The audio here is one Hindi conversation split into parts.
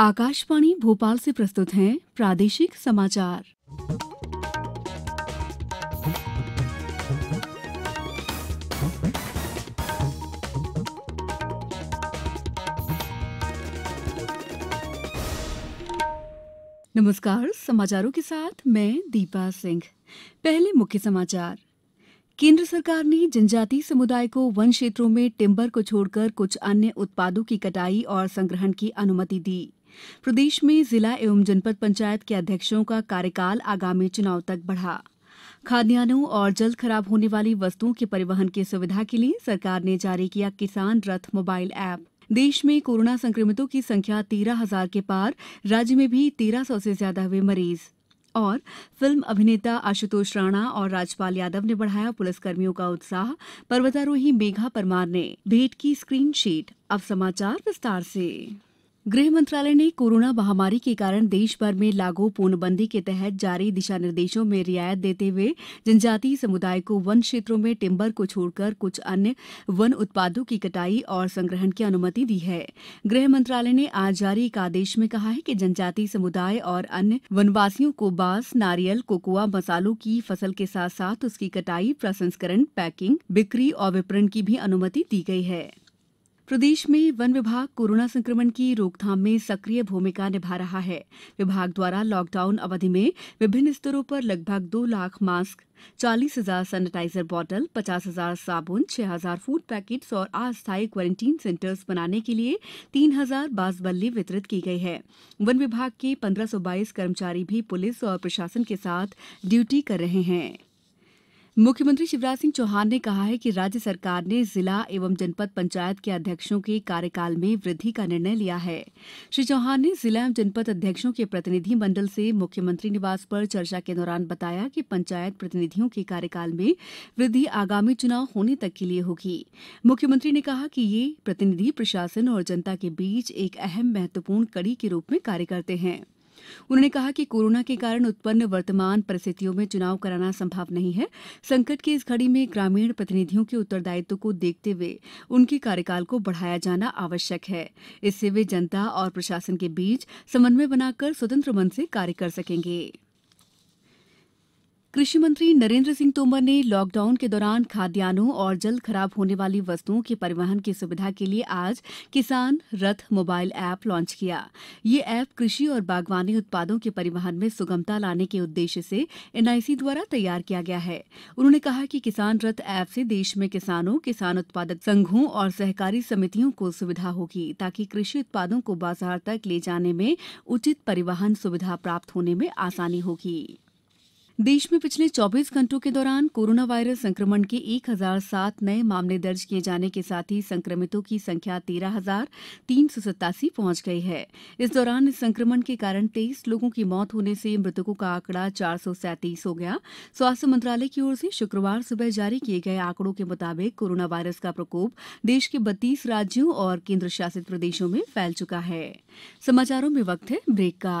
आकाशवाणी भोपाल से प्रस्तुत हैं प्रादेशिक समाचार नमस्कार समाचारों के साथ मैं दीपा सिंह पहले मुख्य समाचार केंद्र सरकार ने जनजातीय समुदाय को वन क्षेत्रों में टिम्बर को छोड़कर कुछ अन्य उत्पादों की कटाई और संग्रहण की अनुमति दी प्रदेश में जिला एवं जनपद पंचायत के अध्यक्षों का कार्यकाल आगामी चुनाव तक बढ़ा खाद्यान्नों और जल्द खराब होने वाली वस्तुओं के परिवहन की सुविधा के लिए सरकार ने जारी किया किसान रथ मोबाइल ऐप देश में कोरोना संक्रमितों की संख्या तेरह हजार के पार राज्य में भी तेरह सौ से ज्यादा हुए मरीज और फिल्म अभिनेता आशुतोष राणा और राजपाल यादव ने बढ़ाया पुलिसकर्मियों का उत्साह पर्वतारोही मेघा परमार ने भेंट की स्क्रीन शीट अब समाचार विस्तार से गृह मंत्रालय ने कोरोना महामारी के कारण देश भर में लागू पूर्णबंदी के तहत जारी दिशा निर्देशों में रियायत देते हुए जनजातीय समुदाय को वन क्षेत्रों में टिम्बर को छोड़कर कुछ अन्य वन उत्पादों की कटाई और संग्रहण की अनुमति दी है गृह मंत्रालय ने आज जारी एक आदेश में कहा है कि जनजातीय समुदाय और अन्य वनवासियों को बांस नारियल कोकोआ मसालों की फसल के साथ साथ उसकी कटाई प्रसंस्करण पैकिंग बिक्री और विपणन की भी अनुमति दी गई है प्रदेश में वन विभाग कोरोना संक्रमण की रोकथाम में सक्रिय भूमिका निभा रहा है विभाग द्वारा लॉकडाउन अवधि में विभिन्न स्तरों पर लगभग दो लाख मास्क चालीस हजार सैनिटाइजर बॉटल पचास हजार साबुन छह हजार फूड पैकेट्स और अस्थायी क्वारंटीन सेंटर्स बनाने के लिए तीन हजार बास बल्ली वितरित की गई है वन विभाग के पन्द्रह कर्मचारी भी पुलिस और प्रशासन के साथ ड्यूटी कर रहे हैं मुख्यमंत्री शिवराज सिंह चौहान ने कहा है कि राज्य सरकार ने जिला एवं जनपद पंचायत के अध्यक्षों के कार्यकाल में वृद्धि का निर्णय लिया है श्री चौहान ने जिला एवं जनपद अध्यक्षों के प्रतिनिधि मंडल से मुख्यमंत्री निवास पर चर्चा के दौरान बताया कि पंचायत प्रतिनिधियों के कार्यकाल में वृद्धि आगामी चुनाव होने तक के लिए होगी मुख्यमंत्री ने कहा कि ये प्रतिनिधि प्रशासन और जनता के बीच एक अहम महत्वपूर्ण कड़ी के रूप में कार्य करते हैं उन्होंने कहा कि कोरोना के कारण उत्पन्न वर्तमान परिस्थितियों में चुनाव कराना संभव नहीं है संकट की इस घड़ी में ग्रामीण प्रतिनिधियों के उत्तरदायित्व को देखते हुए उनके कार्यकाल को बढ़ाया जाना आवश्यक है इससे वे जनता और प्रशासन के बीच समन्वय बनाकर स्वतंत्र मन से कार्य कर सकेंगे कृषि मंत्री नरेंद्र सिंह तोमर ने लॉकडाउन के दौरान खाद्यान्नों और जल्द खराब होने वाली वस्तुओं के परिवहन की सुविधा के लिए आज किसान रथ मोबाइल ऐप लॉन्च किया ये ऐप कृषि और बागवानी उत्पादों के परिवहन में सुगमता लाने के उद्देश्य से एनआईसी द्वारा तैयार किया गया है उन्होंने कहा कि किसान रथ ऐप से देश में किसानों किसान उत्पादक संघों और सहकारी समितियों को सुविधा होगी ताकि कृषि उत्पादों को बाजार तक ले जाने में उचित परिवहन सुविधा प्राप्त होने में आसानी होगी कोरोना देश में पिछले 24 घंटों के दौरान कोरोना वायरस संक्रमण के एक हजार सात नए मामले दर्ज किए जाने के साथ ही संक्रमितों की संख्या तेरह हजार तीन सौ सत्तासी पहुंच गई है इस दौरान इस संक्रमण के कारण तेईस लोगों की मौत होने से मृतकों का आंकड़ा चार सौ सैंतीस हो गया स्वास्थ्य मंत्रालय की ओर से शुक्रवार सुबह जारी किए गए आंकड़ों के मुताबिक कोरोना वायरस का प्रकोप देश के बत्तीस राज्यों और केन्द्र शासित प्रदेशों में फैल चुका है समाचारों में वक्त है ब्रेक का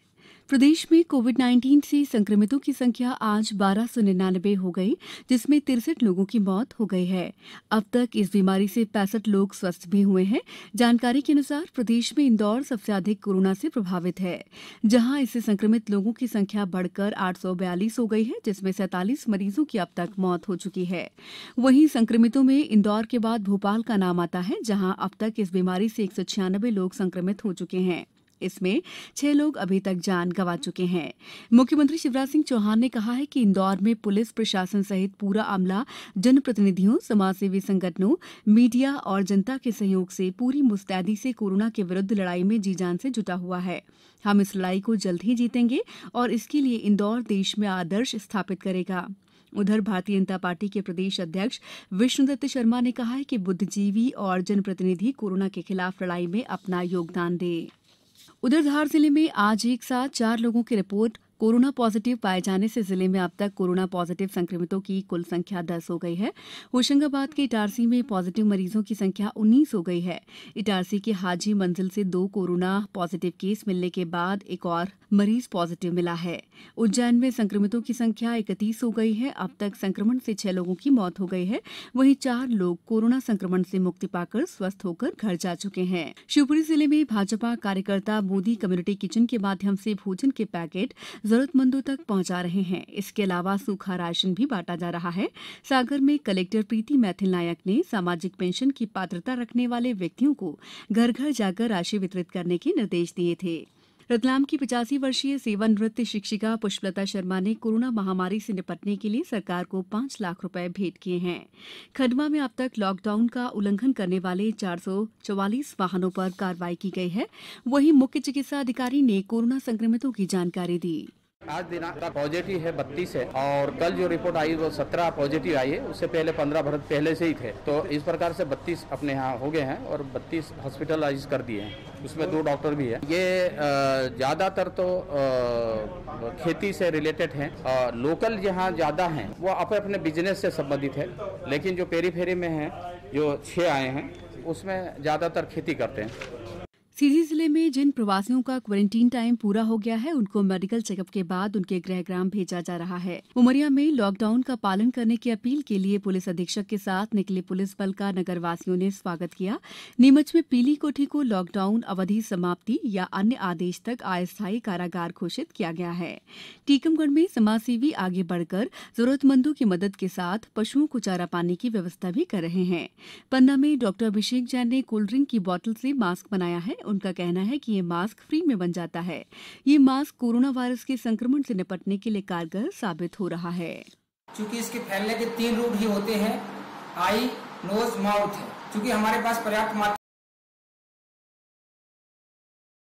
प्रदेश में कोविड 19 से संक्रमितों की संख्या आज बारह सौ निन्यानबे हो गई जिसमें तिरसठ लोगों की मौत हो गई है अब तक इस बीमारी से पैंसठ लोग स्वस्थ भी हुए हैं जानकारी के अनुसार प्रदेश में इंदौर सबसे अधिक कोरोना से प्रभावित है जहां इससे संक्रमित लोगों की संख्या बढ़कर आठ हो गई है जिसमें सैतालीस मरीजों की अब तक मौत हो चुकी है वहीं संक्रमितों में इंदौर के बाद भोपाल का नाम आता है जहां अब तक इस बीमारी से एक लोग संक्रमित हो चुके हैं इसमें छह लोग अभी तक जान गंवा चुके हैं मुख्यमंत्री शिवराज सिंह चौहान ने कहा है कि इंदौर में पुलिस प्रशासन सहित पूरा अमला जनप्रतिनिधियों समाजसेवी संगठनों मीडिया और जनता के सहयोग से पूरी मुस्तैदी से कोरोना के विरुद्ध लड़ाई में जी जान से जुटा हुआ है हम इस लड़ाई को जल्द ही जीतेंगे और इसके लिए इंदौर देश में आदर्श स्थापित करेगा उधर भारतीय जनता पार्टी के प्रदेश अध्यक्ष विष्णुदत्त शर्मा ने कहा है कि बुद्धिजीवी और जनप्रतिनिधि कोरोना के खिलाफ लड़ाई में अपना योगदान दें उधर धार जिले में आज एक साथ चार लोगों की रिपोर्ट कोरोना पॉजिटिव पाए जाने से जिले में अब तक कोरोना पॉजिटिव संक्रमितों की कुल संख्या दस हो गई है होशंगाबाद के इटारसी में पॉजिटिव मरीजों की संख्या उन्नीस हो गई है इटारसी के हाजी मंजिल से दो कोरोना पॉजिटिव केस मिलने के बाद एक और मरीज पॉजिटिव मिला है उज्जैन में संक्रमितों की संख्या इकतीस हो गई है अब तक संक्रमण से छह लोगों की मौत हो गई है वहीं चार लोग कोरोना संक्रमण से मुक्ति पाकर स्वस्थ होकर घर जा चुके हैं शिवपुरी जिले में भाजपा कार्यकर्ता मोदी कम्युनिटी किचन के माध्यम से भोजन के पैकेट जरूरतमंदों तक पहुंचा रहे हैं इसके अलावा सूखा राशन भी बांटा जा रहा है सागर में कलेक्टर प्रीति मैथिल नायक ने सामाजिक पेंशन की पात्रता रखने वाले व्यक्तियों को घर घर जाकर राशि वितरित करने के निर्देश दिए थे रतलाम की पिचासी वर्षीय सेवा नृत्य शिक्षिका पुष्पलता शर्मा ने कोरोना महामारी से निपटने के लिए सरकार को पांच लाख रूपये भेंट किए हैं खंडवा में अब तक लॉकडाउन का उल्लंघन करने वाले चार वाहनों पर कार्रवाई की गई है वहीं मुख्य चिकित्सा अधिकारी ने कोरोना संक्रमितों की जानकारी दी आज दिनांक का पॉजिटिव है बत्तीस है और कल जो रिपोर्ट आई वो सत्रह पॉजिटिव आई है उससे पहले पंद्रह भरत पहले से ही थे तो इस प्रकार से बत्तीस अपने यहाँ हो गए हैं और बत्तीस हॉस्पिटलाइज कर दिए हैं उसमें दो डॉक्टर भी हैं ये ज़्यादातर तो खेती से रिलेटेड हैं लोकल जहाँ ज़्यादा हैं वो अपने अपने बिजनेस से संबंधित है लेकिन जो पेरी फेरी में हैं जो छः आए हैं उसमें ज़्यादातर खेती करते हैं सीधी जिले में जिन प्रवासियों का क्वारंटीन टाइम पूरा हो गया है उनको मेडिकल चेकअप के बाद उनके गृहग्राम भेजा जा रहा है उमरिया में लॉकडाउन का पालन करने की अपील के लिए पुलिस अधीक्षक के साथ निकले पुलिस बल का नगरवासियों ने स्वागत किया नीमच में पीली कोठी को लॉकडाउन अवधि समाप्ति या अन्य आदेश तक अस्थायी कारागार घोषित किया गया है टीकमगढ़ में समाजसेवी आगे बढ़कर जरूरतमंदों की मदद के साथ पशुओं को चारा पानी की व्यवस्था भी कर रहे हैं पन्ना में डॉक्टर अभिषेक जैन ने कोल्ड ड्रिंक की बोतल से मास्क बनाया है उनका कहना है कि यह मास्क फ्री में बन जाता है ये मास्क कोरोना वायरस के संक्रमण से निपटने के लिए कारगर साबित हो रहा है चूंकि इसके फैलने के तीन रूप ही होते हैं आई नोज माउथ है हमारे पास पर्याप्त मात्रा